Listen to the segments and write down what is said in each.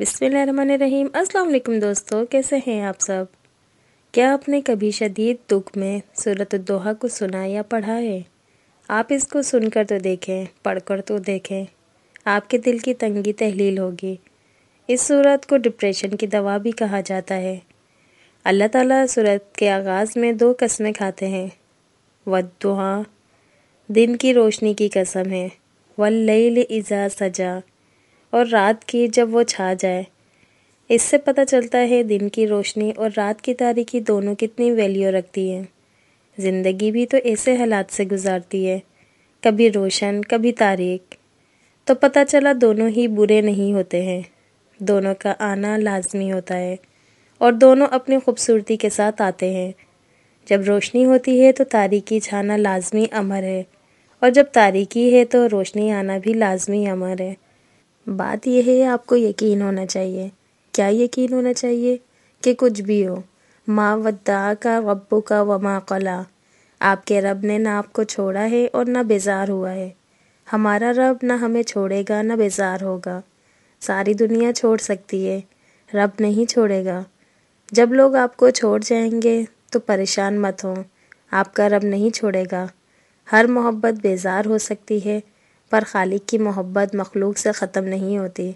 रहीम अस्सलाम दोस्तों कैसे हैं आप सब क्या आपने कभी शदीद दुख में सूरत दोहा को सुना या पढ़ा है आप इसको सुनकर तो देखें पढ़कर तो देखें आपके दिल की तंगी तहलील होगी इस सूरत को डिप्रेशन की दवा भी कहा जाता है अल्लाह ताला सूरत के आगाज़ में दो कस्में खाते हैं वदुहा दिन की रोशनी की कसम है वल्लैल इज़ा सजा और रात की जब वो छा जाए इससे पता चलता है दिन की रोशनी और रात की तारीखी दोनों कितनी वैल्यू रखती हैं ज़िंदगी भी तो ऐसे हालात से गुजारती है कभी रोशन कभी तारीख तो पता चला दोनों ही बुरे नहीं होते हैं दोनों का आना लाजमी होता है और दोनों अपनी खूबसूरती के साथ आते हैं जब रोशनी होती है तो तारीखी छाना लाजमी अमर है और जब तारीख़ी है तो रोशनी आना भी लाजमी अमर है बात यह है आपको यकीन होना चाहिए क्या यकीन होना चाहिए कि कुछ भी हो माँ वद्दा का अबू का व माँ कला आपके रब ने ना आपको छोड़ा है और ना बेजार हुआ है हमारा रब ना हमें छोड़ेगा ना बेजार होगा सारी दुनिया छोड़ सकती है रब नहीं छोड़ेगा जब लोग आपको छोड़ जाएंगे तो परेशान मत हों आपका रब नहीं छोड़ेगा हर मोहब्बत बेजार हो सकती है पर खालिक की मोहब्बत मखलूक से ख़त्म नहीं होती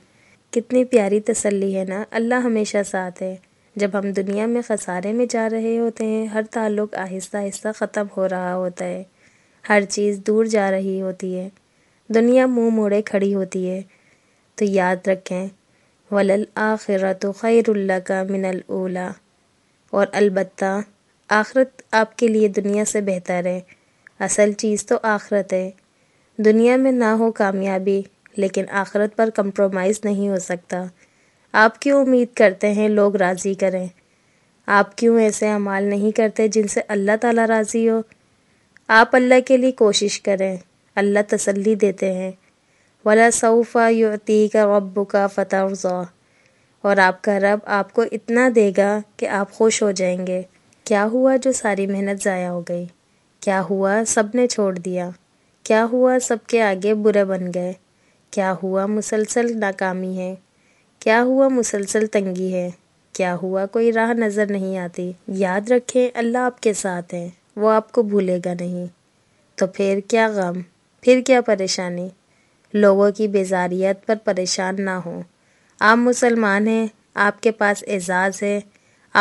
कितनी प्यारी तसल्ली है ना अल्लाह हमेशा साथ है जब हम दुनिया में खसारे में जा रहे होते हैं हर ताल्लुक आहिस्ता आहिस्ता ख़त्म हो रहा होता है हर चीज़ दूर जा रही होती है दुनिया मुँह मोड़े खड़ी होती है तो याद रखें वलल आखिरत खैरुल्ला का मिनल ओला और अलबत्ता आखरत आपके लिए दुनिया से बेहतर है असल चीज़ तो आखरत है दुनिया में ना हो कामयाबी लेकिन आख़रत पर कंप्रोमाइज़ नहीं हो सकता आप क्यों उम्मीद करते हैं लोग राज़ी करें आप क्यों ऐसे अमाल नहीं करते जिनसे अल्लाह ताला राज़ी हो आप अल्लाह के लिए कोशिश करें अल्लाह तसल्ली देते हैं वला सऊफ़ा युती का रब्बू का फ़तह और आपका रब आपको इतना देगा कि आप खुश हो जाएंगे क्या हुआ जो सारी मेहनत ज़ाया हो गई क्या हुआ सब ने छोड़ दिया क्या हुआ सबके आगे बुरे बन गए क्या हुआ मुसलसल नाकामी है क्या हुआ मुसलसल तंगी है क्या हुआ कोई राह नज़र नहीं आती याद रखें अल्लाह आपके साथ हैं वो आपको भूलेगा नहीं तो फिर क्या गम फिर क्या परेशानी लोगों की बेजारियत पर परेशान ना हो आप मुसलमान हैं आपके पास एजाज़ है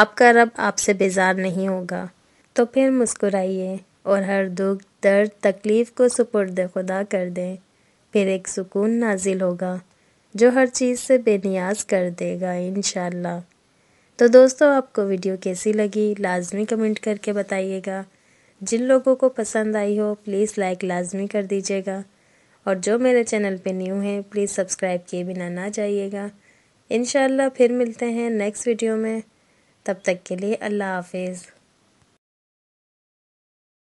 आपका रब आपसे बेजार नहीं होगा तो फिर मुस्कुराइए और हर दुख दर्द तकलीफ़ को सुपुर्द खुदा कर दें फिर एक सुकून नाजिल होगा जो हर चीज़ से बेनियाज कर देगा इन तो दोस्तों आपको वीडियो कैसी लगी लाजमी कमेंट करके बताइएगा जिन लोगों को पसंद आई हो प्लीज़ लाइक लाजमी कर दीजिएगा और जो मेरे चैनल पे न्यू हैं प्लीज़ सब्सक्राइब किए बिना ना जाइएगा इन फिर मिलते हैं नेक्स्ट वीडियो में तब तक के लिए अल्लाह हाफिज़